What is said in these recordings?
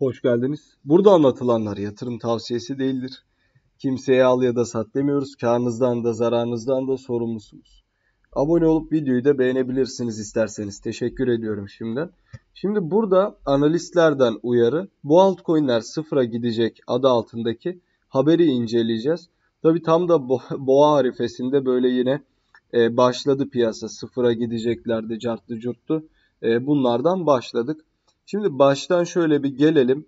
Hoş geldiniz. Burada anlatılanlar yatırım tavsiyesi değildir. Kimseye al ya da sat demiyoruz. Karnınızdan da zararınızdan da sorumlusunuz. Abone olup videoyu da beğenebilirsiniz isterseniz. Teşekkür ediyorum şimdi. Şimdi burada analistlerden uyarı. Bu altcoin'ler sıfıra gidecek adı altındaki haberi inceleyeceğiz. Tabi tam da boğa harifesinde böyle yine e, başladı piyasa. Sıfıra gideceklerdi cartlı curttu. E, bunlardan başladık. Şimdi baştan şöyle bir gelelim.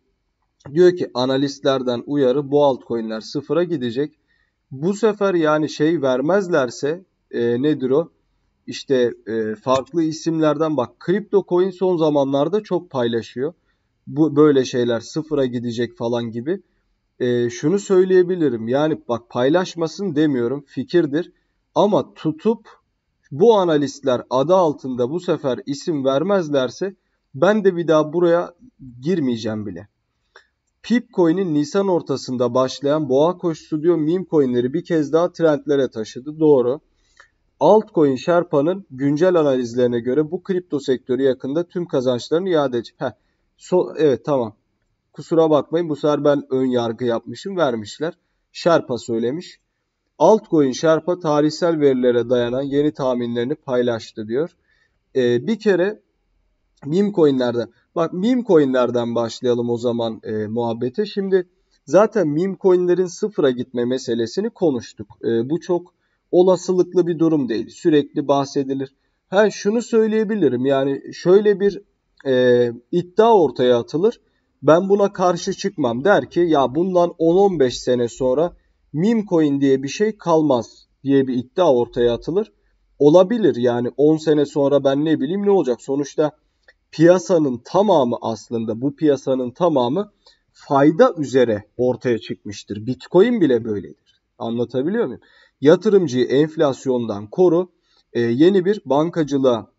Diyor ki analistlerden uyarı bu altcoin'ler sıfıra gidecek. Bu sefer yani şey vermezlerse e, nedir o? İşte e, farklı isimlerden bak kripto coin son zamanlarda çok paylaşıyor. Bu böyle şeyler sıfıra gidecek falan gibi. E, şunu söyleyebilirim yani bak paylaşmasın demiyorum fikirdir. Ama tutup bu analistler adı altında bu sefer isim vermezlerse ben de bir daha buraya girmeyeceğim bile. Pipcoin'in Nisan ortasında başlayan boğa koşusu diyor meme coinleri bir kez daha trendlere taşıdı. Doğru. Altcoin Sherpa'nın güncel analizlerine göre bu kripto sektörü yakında tüm kazançlarını iade edecek. Heh. So, evet tamam. Kusura bakmayın bu sefer ben ön yargı yapmışım vermişler. Sherpa söylemiş. Altcoin Sherpa tarihsel verilere dayanan yeni tahminlerini paylaştı diyor. Ee, bir kere meme coinlerden. Bak meme coinlerden başlayalım o zaman e, muhabbete. Şimdi zaten meme coinlerin sıfıra gitme meselesini konuştuk. E, bu çok olasılıklı bir durum değil. Sürekli bahsedilir. Ha şunu söyleyebilirim yani şöyle bir e, iddia ortaya atılır. Ben buna karşı çıkmam der ki ya bundan 10-15 sene sonra meme coin diye bir şey kalmaz diye bir iddia ortaya atılır. Olabilir yani 10 sene sonra ben ne bileyim ne olacak. Sonuçta piyasanın tamamı aslında bu piyasanın tamamı fayda üzere ortaya çıkmıştır. Bitcoin bile böyledir. Anlatabiliyor muyum? Yatırımcıyı enflasyondan koru, e, yeni bir bankacılığa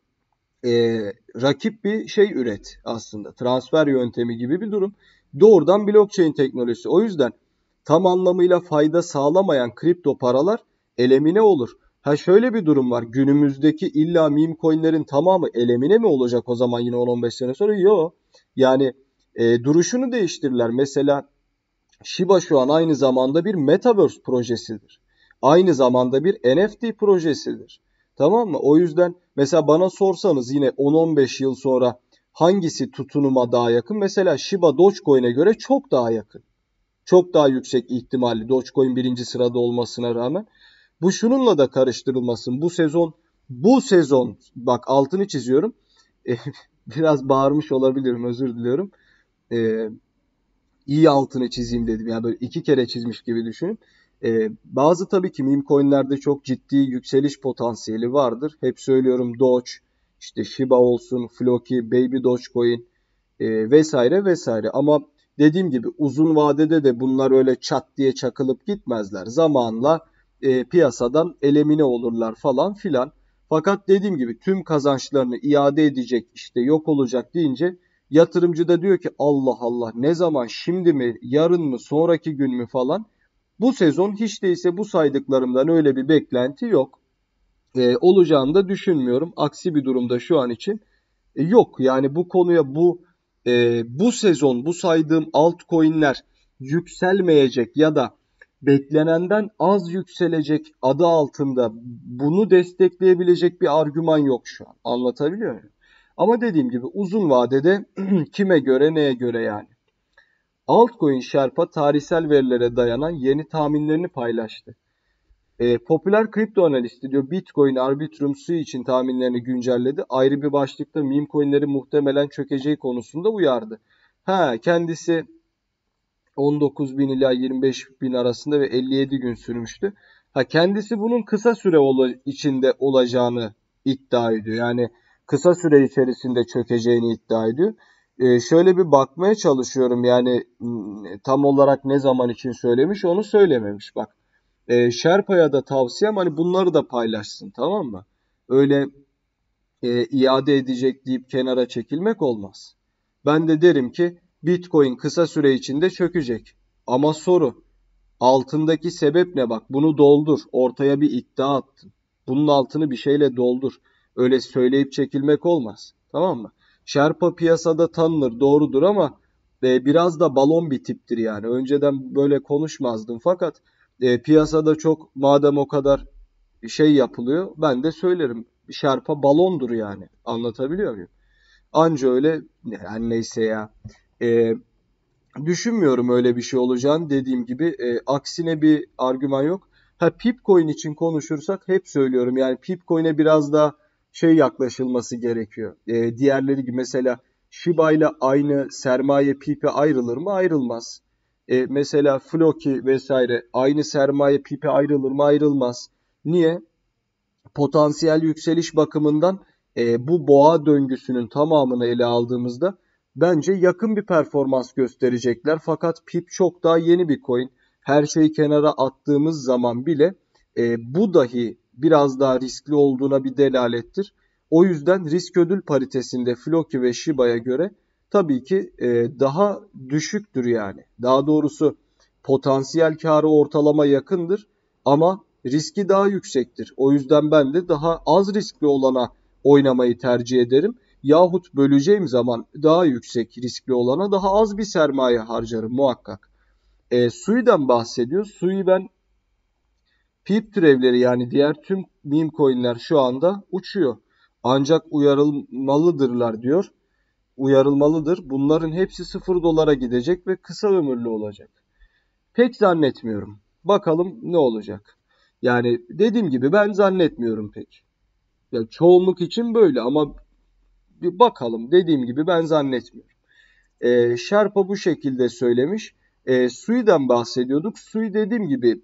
e, rakip bir şey üret aslında. Transfer yöntemi gibi bir durum. Doğrudan blockchain teknolojisi. O yüzden tam anlamıyla fayda sağlamayan kripto paralar elemine olur. Ha şöyle bir durum var. Günümüzdeki illa meme coinlerin tamamı elemine mi olacak o zaman yine 10-15 sene sonra? Yok. Yani e, duruşunu değiştirirler. Mesela Shiba şu an aynı zamanda bir metaverse projesidir. Aynı zamanda bir NFT projesidir. Tamam mı? O yüzden mesela bana sorsanız yine 10-15 yıl sonra hangisi tutunuma daha yakın? Mesela Shiba Dogecoin'e göre çok daha yakın. Çok daha yüksek ihtimalli Dogecoin birinci sırada olmasına rağmen. Bu şununla da karıştırılmasın. Bu sezon bu sezon bak altını çiziyorum. E, biraz bağırmış olabilirim özür diliyorum. E, iyi altını çizeyim dedim. Yani böyle iki kere çizmiş gibi düşünün. E, bazı tabii ki meme coinlerde çok ciddi yükseliş potansiyeli vardır. Hep söylüyorum Doge, işte Shiba olsun, Floki, Baby Dogecoin e, vesaire vesaire. Ama dediğim gibi uzun vadede de bunlar öyle çat diye çakılıp gitmezler. Zamanla e, piyasadan elemine olurlar falan filan. Fakat dediğim gibi tüm kazançlarını iade edecek işte yok olacak deyince yatırımcı da diyor ki Allah Allah ne zaman şimdi mi yarın mı sonraki gün mü falan. Bu sezon hiç değilse bu saydıklarımdan öyle bir beklenti yok. E, olacağını da düşünmüyorum. Aksi bir durumda şu an için e, yok. Yani bu konuya bu e, bu sezon bu saydığım altcoin'ler yükselmeyecek ya da beklenenden az yükselecek adı altında bunu destekleyebilecek bir argüman yok şu an. Anlatabiliyor muyum? Ama dediğim gibi uzun vadede kime göre neye göre yani. Altcoin Sherpa tarihsel verilere dayanan yeni tahminlerini paylaştı. E, popüler kripto analisti diyor Bitcoin Arbitrum Su için tahminlerini güncelledi. Ayrı bir başlıkta meme coinleri muhtemelen çökeceği konusunda uyardı. Ha kendisi 19.000 ila 25.000 arasında ve 57 gün sürmüştü. Ha kendisi bunun kısa süre ola, içinde olacağını iddia ediyor. Yani kısa süre içerisinde çökeceğini iddia ediyor. Ee, şöyle bir bakmaya çalışıyorum yani hmm, tam olarak ne zaman için söylemiş onu söylememiş bak. E, Şerpa'ya da tavsiyem hani bunları da paylaşsın tamam mı? Öyle e, iade edecek deyip kenara çekilmek olmaz. Ben de derim ki Bitcoin kısa süre içinde çökecek. Ama soru altındaki sebep ne bak bunu doldur. Ortaya bir iddia attın. Bunun altını bir şeyle doldur. Öyle söyleyip çekilmek olmaz. Tamam mı? Şerpa piyasada tanınır doğrudur ama e, biraz da balon bir tiptir yani. Önceden böyle konuşmazdım fakat e, piyasada çok madem o kadar şey yapılıyor ben de söylerim. Şerpa balondur yani. Anlatabiliyor muyum? Anca öyle yani neyse ya. E, düşünmüyorum öyle bir şey olacağını dediğim gibi. E, aksine bir argüman yok. Ha Pipcoin için konuşursak hep söylüyorum yani Pipcoin'e biraz daha şey yaklaşılması gerekiyor. E, diğerleri gibi mesela Shiba ile aynı sermaye pipe ayrılır mı? Ayrılmaz. E, mesela Floki vesaire aynı sermaye pipe ayrılır mı? Ayrılmaz. Niye? Potansiyel yükseliş bakımından e, bu boğa döngüsünün tamamını ele aldığımızda bence yakın bir performans gösterecekler. Fakat PIP çok daha yeni bir coin. Her şeyi kenara attığımız zaman bile e, bu dahi biraz daha riskli olduğuna bir delalettir. O yüzden risk ödül paritesinde Floki ve Shiba'ya göre tabii ki e, daha düşüktür yani. Daha doğrusu potansiyel karı ortalama yakındır ama riski daha yüksektir. O yüzden ben de daha az riskli olana oynamayı tercih ederim yahut böleceğim zaman daha yüksek riskli olana daha az bir sermaye harcarım muhakkak. E, Sui'den bahsediyor. Sui'yi ben pip türevleri yani diğer tüm meme coinler şu anda uçuyor. Ancak uyarılmalıdırlar diyor. Uyarılmalıdır. Bunların hepsi 0 dolara gidecek ve kısa ömürlü olacak. Pek zannetmiyorum. Bakalım ne olacak. Yani dediğim gibi ben zannetmiyorum pek. Ya çoğunluk için böyle ama bir bakalım dediğim gibi ben zannetmiyorum. E, ee, Şerpa bu şekilde söylemiş. E, Sui'den bahsediyorduk. Sui dediğim gibi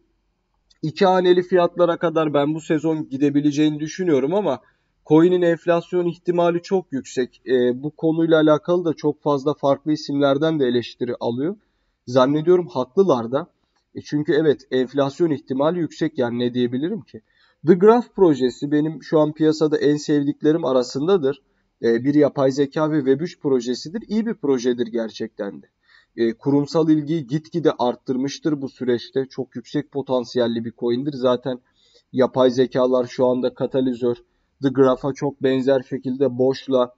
iki haneli fiyatlara kadar ben bu sezon gidebileceğini düşünüyorum ama coin'in enflasyon ihtimali çok yüksek. E, bu konuyla alakalı da çok fazla farklı isimlerden de eleştiri alıyor. Zannediyorum haklılar da. E çünkü evet enflasyon ihtimali yüksek yani ne diyebilirim ki? The Graph projesi benim şu an piyasada en sevdiklerim arasındadır. E, bir yapay zeka ve Web3 projesidir. İyi bir projedir gerçekten de. E, kurumsal ilgiyi gitgide arttırmıştır bu süreçte. Çok yüksek potansiyelli bir coin'dir. Zaten yapay zekalar şu anda katalizör. The Graph'a çok benzer şekilde Boş'la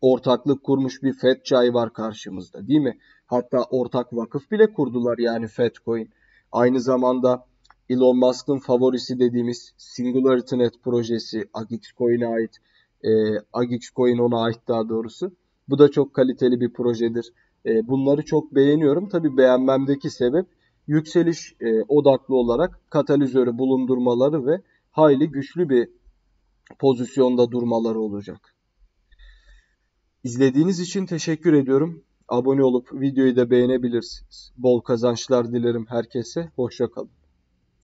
ortaklık kurmuş bir FedCay var karşımızda değil mi? Hatta ortak vakıf bile kurdular yani FedCoin. Aynı zamanda Elon Musk'ın favorisi dediğimiz Singularity Net projesi, AgixCoin'e ait e, Agic Coin ona ait daha doğrusu. Bu da çok kaliteli bir projedir. E, bunları çok beğeniyorum. Tabii beğenmemdeki sebep yükseliş e, odaklı olarak katalizörü bulundurmaları ve hayli güçlü bir pozisyonda durmaları olacak. İzlediğiniz için teşekkür ediyorum. Abone olup videoyu da beğenebilirsiniz. Bol kazançlar dilerim herkese. Hoşça kalın.